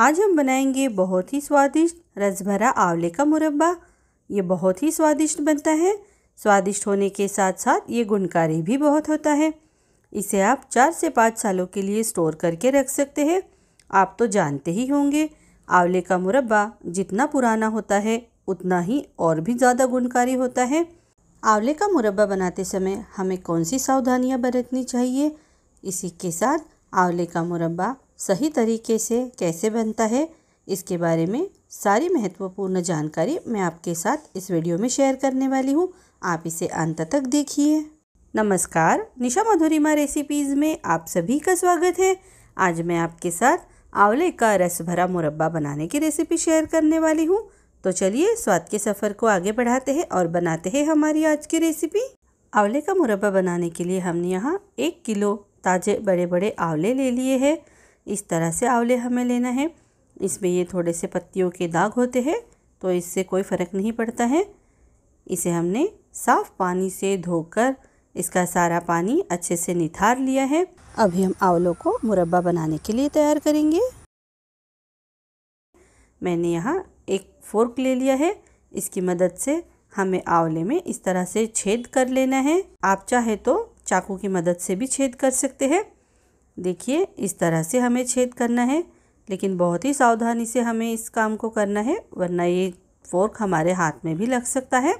आज हम बनाएंगे बहुत ही स्वादिष्ट रसभरा आंवले का मुरब्बा ये बहुत ही स्वादिष्ट बनता है स्वादिष्ट होने के साथ साथ ये गुणकारी भी बहुत होता है इसे आप चार से पाँच सालों के लिए स्टोर करके रख सकते हैं आप तो जानते ही होंगे आंवले का मुरब्बा जितना पुराना होता है उतना ही और भी ज़्यादा गुणकारी होता है आंवले का मुरब्बा बनाते समय हमें कौन सी सावधानियाँ बरतनी चाहिए इसी के साथ आंवले का मुरब्बा सही तरीके से कैसे बनता है इसके बारे में सारी महत्वपूर्ण जानकारी मैं आपके साथ इस वीडियो में शेयर करने वाली हूँ आप इसे अंत तक देखिए नमस्कार निशा मधुरिमा रेसिपीज़ में आप सभी का स्वागत है आज मैं आपके साथ आंवले का रस भरा मुरब्बा बनाने की रेसिपी शेयर करने वाली हूँ तो चलिए स्वाद के सफ़र को आगे बढ़ाते हैं और बनाते हैं हमारी आज की रेसिपी आंवले का मुरब्बा बनाने के लिए हमने यहाँ एक किलो ताज़े बड़े बड़े आंवले ले लिए हैं इस तरह से आंवले हमें लेना है इसमें ये थोड़े से पत्तियों के दाग होते हैं तो इससे कोई फ़र्क नहीं पड़ता है इसे हमने साफ़ पानी से धोकर इसका सारा पानी अच्छे से निथार लिया है अभी हम आंवलों को मुरब्बा बनाने के लिए तैयार करेंगे मैंने यहाँ एक फोर्क ले लिया है इसकी मदद से हमें आंवले में इस तरह से छेद कर लेना है आप चाहे तो चाकू की मदद से भी छेद कर सकते हैं देखिए इस तरह से हमें छेद करना है लेकिन बहुत ही सावधानी से हमें इस काम को करना है वरना ये फोर्क हमारे हाथ में भी लग सकता है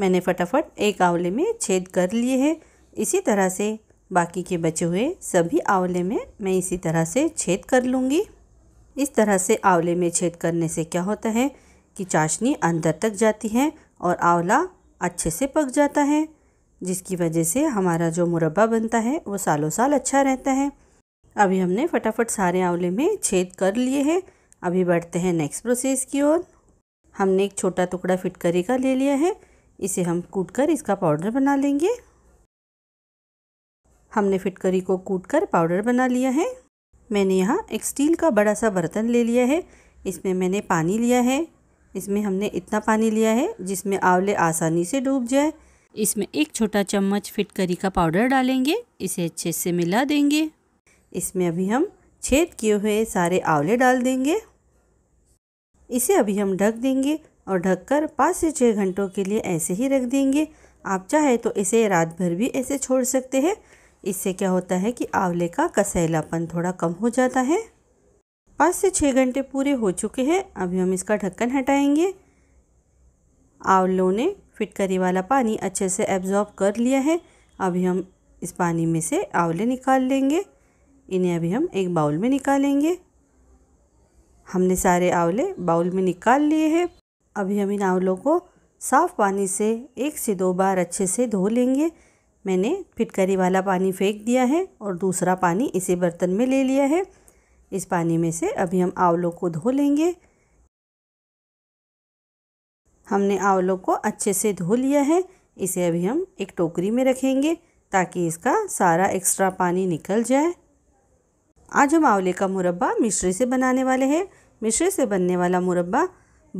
मैंने फटाफट एक आंवले में छेद कर लिए हैं इसी तरह से बाकी के बचे हुए सभी आंवले में मैं इसी तरह से छेद कर लूँगी इस तरह से आंवले में छेद करने से क्या होता है कि चाशनी अंदर तक जाती है और आंवला अच्छे से पक जाता है जिसकी वजह से हमारा जो मुरब्बा बनता है वो सालों साल अच्छा रहता है अभी हमने फटाफट सारे आंवले में छेद कर लिए हैं अभी बढ़ते हैं नेक्स्ट प्रोसेस की ओर हमने एक छोटा टुकड़ा फिटकरी का ले लिया है इसे हम कूट कर इसका पाउडर बना लेंगे हमने फिटकरी को कूट कर पाउडर बना लिया है मैंने यहाँ एक स्टील का बड़ा सा बर्तन ले लिया है इसमें मैंने पानी लिया है इसमें हमने इतना पानी लिया है जिसमें आंवले आसानी से डूब जाए इसमें एक छोटा चम्मच फिटकरी का पाउडर डालेंगे इसे अच्छे से मिला देंगे इसमें अभी हम छेद किए हुए सारे आंवले डाल देंगे इसे अभी हम ढक देंगे और ढककर पाँच से छः घंटों के लिए ऐसे ही रख देंगे आप चाहे तो इसे रात भर भी ऐसे छोड़ सकते हैं इससे क्या होता है कि आंवले का कसैलापन थोड़ा कम हो जाता है पाँच से छः घंटे पूरे हो चुके हैं अभी हम इसका ढक्कन हटाएंगे आंवलों ने फिटकरी वाला पानी अच्छे से एब्जॉर्ब कर लिया है अभी हम इस पानी में से आंवले निकाल लेंगे इन्हें अभी हम एक बाउल में निकालेंगे हमने सारे आंवले बाउल में निकाल लिए हैं अभी हम इन आंवलों को साफ़ पानी से एक से दो बार अच्छे से धो लेंगे मैंने फिटकरी वाला पानी फेंक दिया है और दूसरा पानी इसी बर्तन में ले लिया है इस पानी में से अभी हम आंवलों को धो लेंगे हमने आंवलों को अच्छे से धो लिया है इसे अभी हम एक टोकरी में रखेंगे ताकि इसका सारा एक्स्ट्रा पानी निकल जाए आज हम आंवले का मुरब्बा मिश्री से बनाने वाले हैं मिश्री से बनने वाला मुरब्बा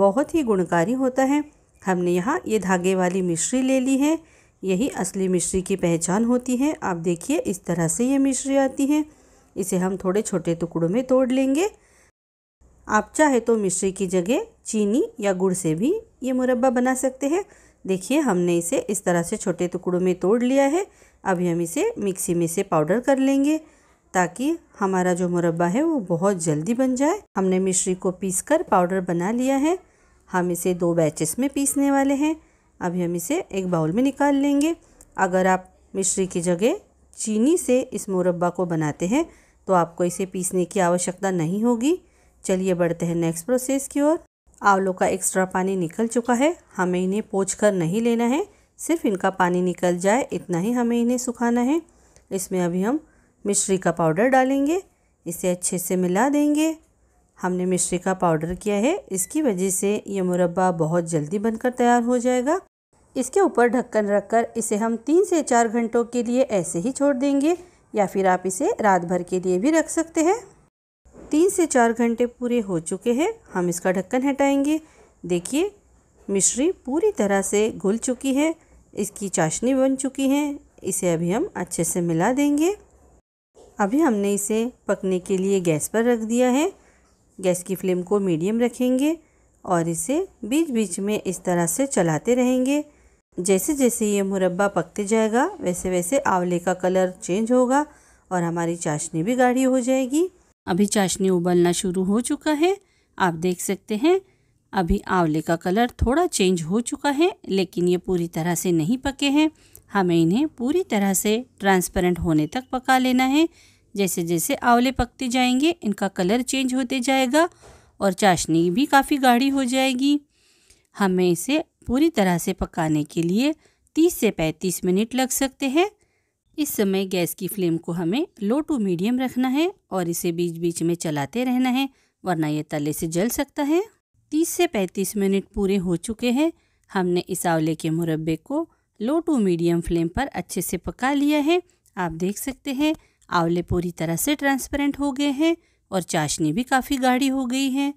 बहुत ही गुणकारी होता है हमने यहाँ ये धागे वाली मिश्री ले ली है यही असली मिश्री की पहचान होती है आप देखिए इस तरह से ये मिश्री आती है इसे हम थोड़े छोटे टुकड़ों में तोड़ लेंगे आप चाहे तो मिश्री की जगह चीनी या गुड़ से भी ये मुरब्बा बना सकते हैं देखिए हमने इसे इस तरह से छोटे टुकड़ों में तोड़ लिया है अभी हम इसे मिक्सी में से पाउडर कर लेंगे ताकि हमारा जो मुरब्बा है वो बहुत जल्दी बन जाए हमने मिश्री को पीस कर पाउडर बना लिया है हम इसे दो बैचेस में पीसने वाले हैं अभी हम इसे एक बाउल में निकाल लेंगे अगर आप मिश्री की जगह चीनी से इस मुरब्बा को बनाते हैं तो आपको इसे पीसने की आवश्यकता नहीं होगी चलिए बढ़ते हैं नेक्स्ट प्रोसेस की ओर आंवलों का एक्स्ट्रा पानी निकल चुका है हमें इन्हें पोछ कर नहीं लेना है सिर्फ इनका पानी निकल जाए इतना ही हमें इन्हें सुखाना है इसमें अभी हम मिश्री का पाउडर डालेंगे इसे अच्छे से मिला देंगे हमने मिश्री का पाउडर किया है इसकी वजह से ये मुरब्बा बहुत जल्दी बनकर तैयार हो जाएगा इसके ऊपर ढक्कन रखकर इसे हम तीन से चार घंटों के लिए ऐसे ही छोड़ देंगे या फिर आप इसे रात भर के लिए भी रख सकते हैं तीन से चार घंटे पूरे हो चुके हैं हम इसका ढक्कन हटाएंगे देखिए मिश्री पूरी तरह से घुल चुकी है इसकी चाशनी बन चुकी है इसे अभी हम अच्छे से मिला देंगे अभी हमने इसे पकने के लिए गैस पर रख दिया है गैस की फ्लेम को मीडियम रखेंगे और इसे बीच बीच में इस तरह से चलाते रहेंगे जैसे जैसे ये मुरब्बा पकते जाएगा वैसे वैसे आंवले का कलर चेंज होगा और हमारी चाशनी भी गाढ़ी हो जाएगी अभी चाशनी उबलना शुरू हो चुका है आप देख सकते हैं अभी आंवले का कलर थोड़ा चेंज हो चुका है लेकिन ये पूरी तरह से नहीं पके हैं हमें इन्हें पूरी तरह से ट्रांसपेरेंट होने तक पका लेना है जैसे जैसे आंवले पकते जाएंगे इनका कलर चेंज होते जाएगा और चाशनी भी काफ़ी गाढ़ी हो जाएगी हमें इसे पूरी तरह से पकाने के लिए 30 से 35 मिनट लग सकते हैं इस समय गैस की फ्लेम को हमें लो टू मीडियम रखना है और इसे बीच बीच में चलाते रहना है वरना ये तले से जल सकता है 30 से 35 मिनट पूरे हो चुके हैं हमने इस आंवले के मुरब्बे को लो टू मीडियम फ्लेम पर अच्छे से पका लिया है आप देख सकते हैं आंवले पूरी तरह से ट्रांसपेरेंट हो गए हैं और चाशनी भी काफ़ी गाढ़ी हो गई है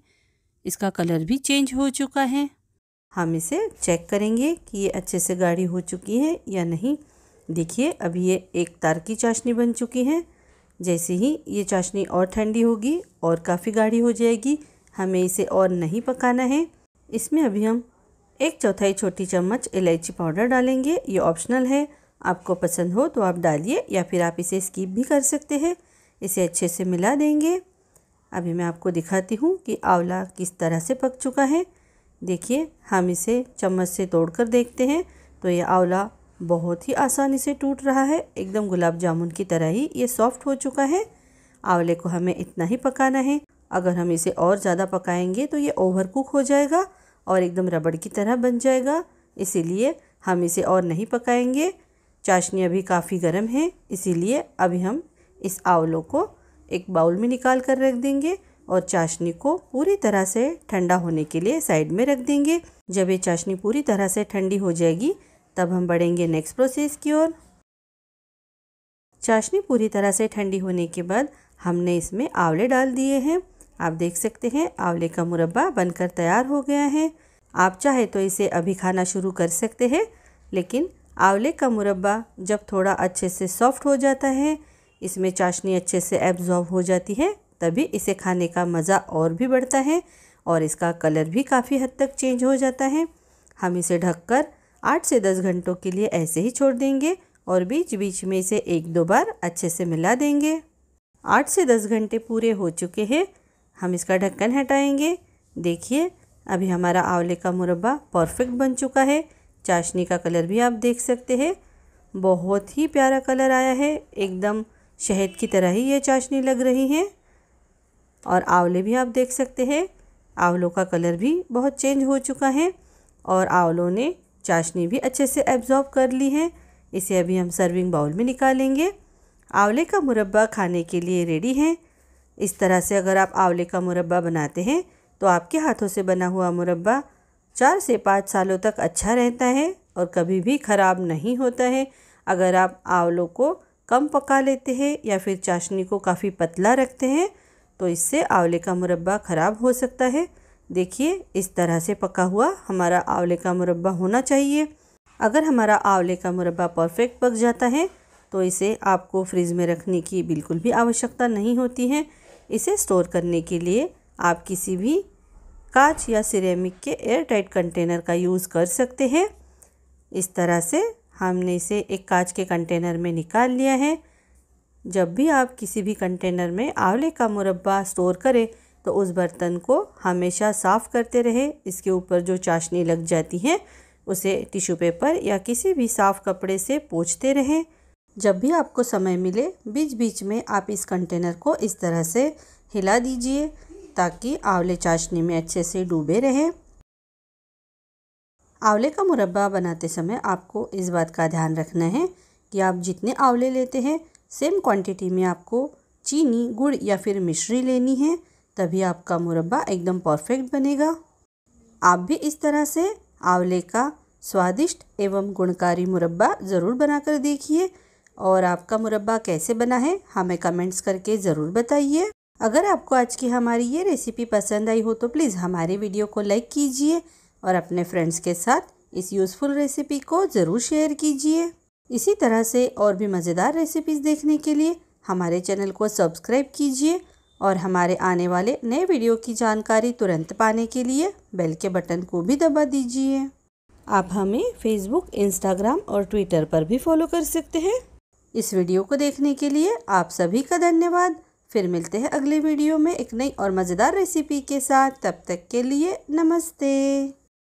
इसका कलर भी चेंज हो चुका है हम इसे चेक करेंगे कि ये अच्छे से गाढ़ी हो चुकी है या नहीं देखिए अभी ये एक तार की चाशनी बन चुकी है जैसे ही ये चाशनी और ठंडी होगी और काफ़ी गाढ़ी हो जाएगी हमें इसे और नहीं पकाना है इसमें अभी हम एक चौथाई छोटी चम्मच इलायची पाउडर डालेंगे ये ऑप्शनल है आपको पसंद हो तो आप डालिए या फिर आप इसे स्कीप भी कर सकते हैं इसे अच्छे से मिला देंगे अभी मैं आपको दिखाती हूँ कि आंवला किस तरह से पक चुका है देखिए हम इसे चम्मच से तोड़कर देखते हैं तो ये आंवला बहुत ही आसानी से टूट रहा है एकदम गुलाब जामुन की तरह ही ये सॉफ्ट हो चुका है आंवले को हमें इतना ही पकाना है अगर हम इसे और ज़्यादा पकाएंगे तो ये ओवर कुक हो जाएगा और एकदम रबड़ की तरह बन जाएगा इसीलिए हम इसे और नहीं पकाएंगे चाशनी अभी काफ़ी गर्म है इसीलिए अभी हम इस आंवलों को एक बाउल में निकाल कर रख देंगे और चाशनी को पूरी तरह से ठंडा होने के लिए साइड में रख देंगे जब ये चाशनी पूरी तरह से ठंडी हो जाएगी तब हम बढ़ेंगे नेक्स्ट प्रोसेस की ओर चाशनी पूरी तरह से ठंडी होने के बाद हमने इसमें आंवले डाल दिए हैं आप देख सकते हैं आंवले का मुरब्बा बनकर तैयार हो गया है आप चाहे तो इसे अभी खाना शुरू कर सकते हैं लेकिन आंवले का मुरब्बा जब थोड़ा अच्छे से सॉफ्ट हो जाता है इसमें चाशनी अच्छे से एब्जॉर्ब हो जाती है तभी इसे खाने का मज़ा और भी बढ़ता है और इसका कलर भी काफ़ी हद तक चेंज हो जाता है हम इसे ढककर आठ से दस घंटों के लिए ऐसे ही छोड़ देंगे और बीच बीच में इसे एक दो बार अच्छे से मिला देंगे आठ से दस घंटे पूरे हो चुके हैं हम इसका ढक्कन हटाएंगे देखिए अभी हमारा आंवले का मुरब्बा परफेक्ट बन चुका है चाशनी का कलर भी आप देख सकते हैं बहुत ही प्यारा कलर आया है एकदम शहद की तरह ही ये चाशनी लग रही है और आंवले भी आप देख सकते हैं आंवलों का कलर भी बहुत चेंज हो चुका है और आंवलों ने चाशनी भी अच्छे से एब्जॉर्ब कर ली है इसे अभी हम सर्विंग बाउल में निकालेंगे आंवले का मुरब्बा खाने के लिए रेडी है इस तरह से अगर आप आंवले का मुरब्बा बनाते हैं तो आपके हाथों से बना हुआ मुरब्बा चार से पाँच सालों तक अच्छा रहता है और कभी भी ख़राब नहीं होता है अगर आप आंवलों को कम पका लेते हैं या फिर चाशनी को काफ़ी पतला रखते हैं तो इससे आंवले का मुरब्बा ख़राब हो सकता है देखिए इस तरह से पका हुआ हमारा आंवले का मुरब्बा होना चाहिए अगर हमारा आंवले का मुरब्बा परफेक्ट पक जाता है तो इसे आपको फ्रिज में रखने की बिल्कुल भी आवश्यकता नहीं होती है इसे स्टोर करने के लिए आप किसी भी कांच या सिरेमिक के एयरटाइट कंटेनर का यूज़ कर सकते हैं इस तरह से हमने इसे एक कांच के कंटेनर में निकाल लिया है जब भी आप किसी भी कंटेनर में आंवले का मुरब्बा स्टोर करें तो उस बर्तन को हमेशा साफ़ करते रहें इसके ऊपर जो चाशनी लग जाती है उसे टिश्यू पेपर या किसी भी साफ़ कपड़े से पोछते रहें जब भी आपको समय मिले बीच बीच में आप इस कंटेनर को इस तरह से हिला दीजिए ताकि आंवले चाशनी में अच्छे से डूबे रहें आंवले का मुरब्बा बनाते समय आपको इस बात का ध्यान रखना है कि आप जितने आंवले लेते हैं सेम क्वांटिटी में आपको चीनी गुड़ या फिर मिश्री लेनी है तभी आपका मुरब्बा एकदम परफेक्ट बनेगा आप भी इस तरह से आंवले का स्वादिष्ट एवं गुणकारी मुरब्बा ज़रूर बनाकर देखिए और आपका मुरब्बा कैसे बना है हमें कमेंट्स करके ज़रूर बताइए अगर आपको आज की हमारी ये रेसिपी पसंद आई हो तो प्लीज़ हमारे वीडियो को लाइक कीजिए और अपने फ्रेंड्स के साथ इस यूज़फुल रेसिपी को ज़रूर शेयर कीजिए इसी तरह से और भी मज़ेदार रेसिपीज़ देखने के लिए हमारे चैनल को सब्सक्राइब कीजिए और हमारे आने वाले नए वीडियो की जानकारी तुरंत पाने के लिए बेल के बटन को भी दबा दीजिए आप हमें फेसबुक इंस्टाग्राम और ट्विटर पर भी फॉलो कर सकते हैं इस वीडियो को देखने के लिए आप सभी का धन्यवाद फिर मिलते हैं अगले वीडियो में एक नई और मज़ेदार रेसिपी के साथ तब तक के लिए नमस्ते